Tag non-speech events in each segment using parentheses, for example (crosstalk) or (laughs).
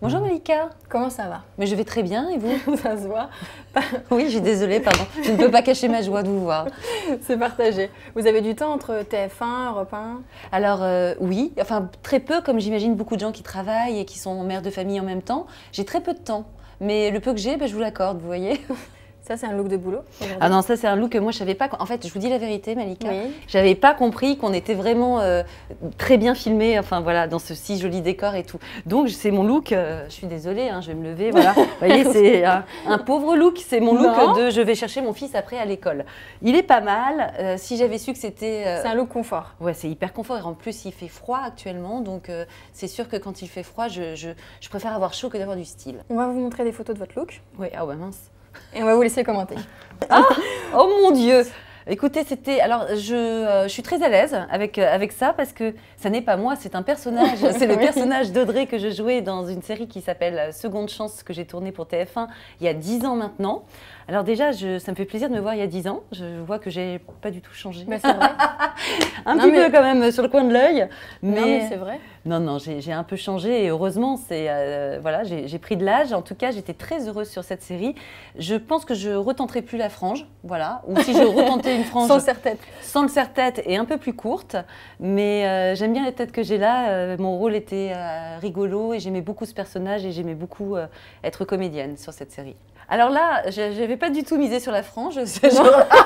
Bonjour Malika. Comment ça va Mais je vais très bien et vous (laughs) Ça se voit. (laughs) oui, je suis désolée, pardon. Je ne peux pas cacher ma joie de vous voir. (laughs) C'est partagé. Vous avez du temps entre TF1, Europe 1 Alors euh, oui, enfin très peu, comme j'imagine beaucoup de gens qui travaillent et qui sont mères de famille en même temps. J'ai très peu de temps. Mais le peu que j'ai, ben, je vous l'accorde, vous voyez. Ça, c'est un look de boulot Ah non, ça, c'est un look que moi, je savais pas. En fait, je vous dis la vérité, Malika. Oui. J'avais pas compris qu'on était vraiment euh, très bien filmé, enfin voilà, dans ce si joli décor et tout. Donc, c'est mon look. Euh, je suis désolée, hein, je vais me lever. Voilà. (laughs) vous voyez, c'est un, pauvre look. C'est mon look de je vais chercher mon fils après à l'école. Il est pas mal. Euh, si j'avais su que c'était. C'est un look confort. Ouais, c'est hyper confort. Et en plus, il fait froid actuellement. Donc, c'est sûr que quand il fait froid, je, je, je préfère avoir chaud que d'avoir du style. On va vous montrer des photos de votre look. Oui, ah ouais, mince. Et on va vous laisser commenter. Ah oh mon Dieu Écoutez, c'était. Alors, je, euh, suis très à l'aise avec, euh, avec ça parce que ça n'est pas moi, c'est un personnage. c'est le (laughs) personnage d'Audrey que je jouais dans une série qui s'appelle euh, Seconde Chance que j'ai tournée pour TF1 il y a dix ans maintenant. Alors, déjà, ça me fait plaisir de me voir il y a dix ans. Je vois que j'ai pas du tout changé. Bah, c'est vrai. (laughs) un petit peu quand même sur le coin de l'œil. mais c'est vrai. Non, non, j'ai un peu changé et heureusement, euh, voilà, j'ai pris de l'âge. En tout cas, j'étais très heureuse sur cette série. Je pense que je retenterai plus la frange, voilà, ou si je retentais une frange (laughs) sans serre-tête, sans le serre-tête et un peu plus courte. Mais euh, j'aime bien les têtes que j'ai là. Euh, mon rôle était rigolo et j'aimais beaucoup ce personnage et j'aimais beaucoup être comédienne sur cette série. Alors là, je n'avais pas du tout misé sur la frange.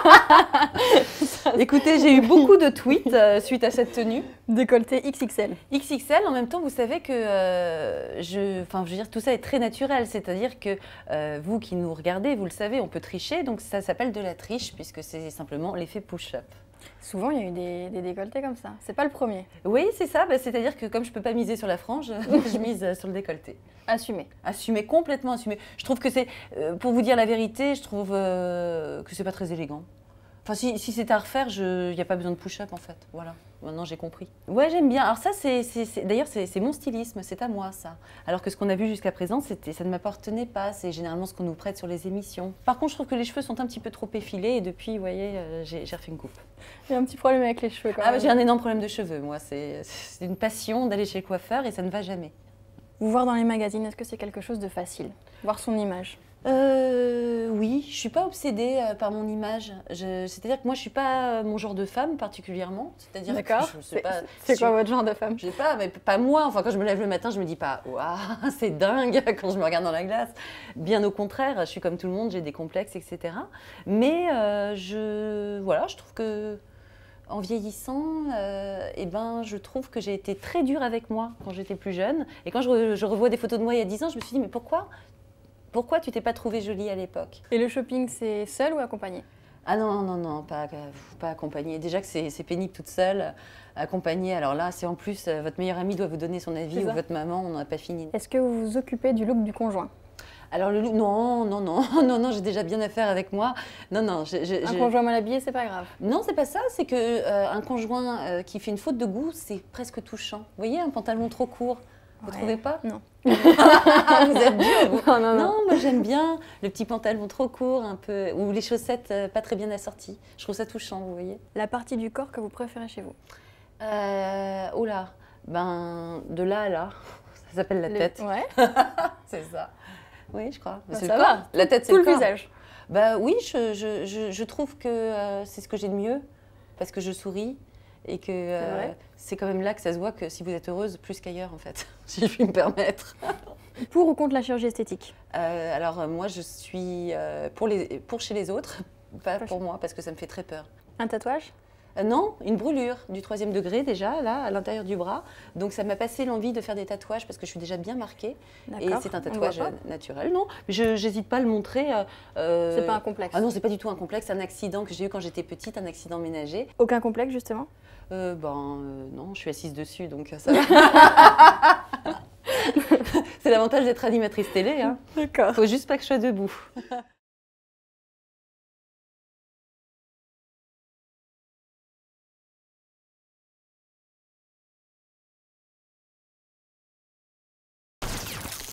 (laughs) (laughs) Écoutez, j'ai eu beaucoup de tweets euh, suite à cette tenue. Décolleté XXL. XXL, en même temps, vous savez que euh, je, je veux dire, tout ça est très naturel. C'est-à-dire que euh, vous qui nous regardez, vous le savez, on peut tricher. Donc ça s'appelle de la triche puisque c'est simplement l'effet push-up. Souvent, il y a eu des, décolletés comme ça. C'est pas le premier. Oui, c'est ça. Bah, c'est-à-dire que comme je peux pas miser sur la frange, (laughs) je mise sur le décolleté. Assumé. Assumé, complètement assumé. Je trouve que c'est, euh, pour vous dire la vérité, je trouve euh, que ce c'est pas très élégant. Enfin, si, c'est à refaire, il n'y a pas besoin de push-up en fait. Voilà, maintenant j'ai compris. Ouais, j'aime bien. Alors ça, c'est d'ailleurs, c'est mon stylisme, c'est à moi ça. Alors que ce qu'on a vu jusqu'à présent, ça ne m'appartenait pas. C'est généralement ce qu'on nous prête sur les émissions. Par contre, je trouve que les cheveux sont un petit peu trop effilés et depuis, vous voyez, euh, j'ai refait une coupe. J'ai un petit problème avec les cheveux quand ah, même. Ah, j'ai un énorme problème de cheveux, moi. C'est une passion d'aller chez le coiffeur et ça ne va jamais. Vous voir dans les magazines, est-ce que c'est quelque chose de facile Voir son image euh, oui, je suis pas obsédée euh, par mon image. C'est-à-dire que moi, je suis pas euh, mon genre de femme particulièrement. C'est-à-dire que je pas. C'est quoi votre genre de femme Je sais pas, mais pas moi. Enfin, quand je me lève le matin, je me dis pas, waouh, (laughs) c'est dingue (laughs) quand je me regarde dans la glace. Bien au contraire, je suis comme tout le monde, j'ai des complexes, etc. Mais euh, je, voilà, je trouve que en vieillissant, euh, eh ben, je trouve que j'ai été très dure avec moi quand j'étais plus jeune. Et quand je, je, revois des photos de moi il y a 10 ans, je me suis dit, mais pourquoi pourquoi tu t'es pas trouvée jolie à l'époque Et le shopping, c'est seul ou accompagné ah non, non, non, pas, euh, pas accompagné. Déjà que c'est pénible toute seule. accompagné. alors là, c'est en plus, euh, votre meilleure amie doit vous donner son avis ou votre maman, on n'en a pas fini. Est-ce que vous vous occupez du look du conjoint alors le look, non, non, non, (laughs) non, non, j'ai déjà bien affaire avec moi. Non, non, je, un conjoint mal habillé, c'est pas grave. Non, c'est pas ça. C'est que euh, un conjoint qui fait une faute de goût, c'est presque touchant. Vous voyez, un pantalon trop court, vous ne trouvez pas Non. (laughs) vous êtes dur. Non, non, moi j'aime bien le petit pantalon trop court, un peu, ou les chaussettes euh, pas très bien assorties. Je trouve ça touchant, vous voyez. La partie du corps que vous préférez chez vous euh, oh là, ben de là à là, (laughs) ça s'appelle la tête. Ouais. (laughs) c'est ça. Oui, je crois. Ben, c'est ça va. La tête, c'est le, visage. Bah ben, oui, je, je, je, trouve que euh, c'est ce que j'ai de mieux parce que je souris, et que euh, c'est quand même là que ça se voit que si vous êtes heureuse, plus qu'ailleurs en fait, (laughs) si je puis me permettre. (laughs) pour ou contre la chirurgie esthétique euh, Alors euh, moi je suis pour, chez les autres, (laughs) pas pour moi parce que ça me fait très peur. Un tatouage non, une brûlure du troisième degré déjà, là, à l'intérieur du bras. Donc ça m'a passé l'envie de faire des tatouages parce que je suis déjà bien marquée. Et c'est un tatouage naturel, non Je n'hésite pas à le montrer. Euh... C'est pas un complexe. Ah non, c'est pas du tout un complexe, c'est un accident que j'ai eu quand j'étais petite, un accident ménager. Aucun complexe justement euh, Ben euh, non, je suis assise dessus, donc euh, ça (laughs) (laughs) C'est l'avantage d'être animatrice télé. Hein. D'accord. Faut juste pas que je sois debout. (laughs)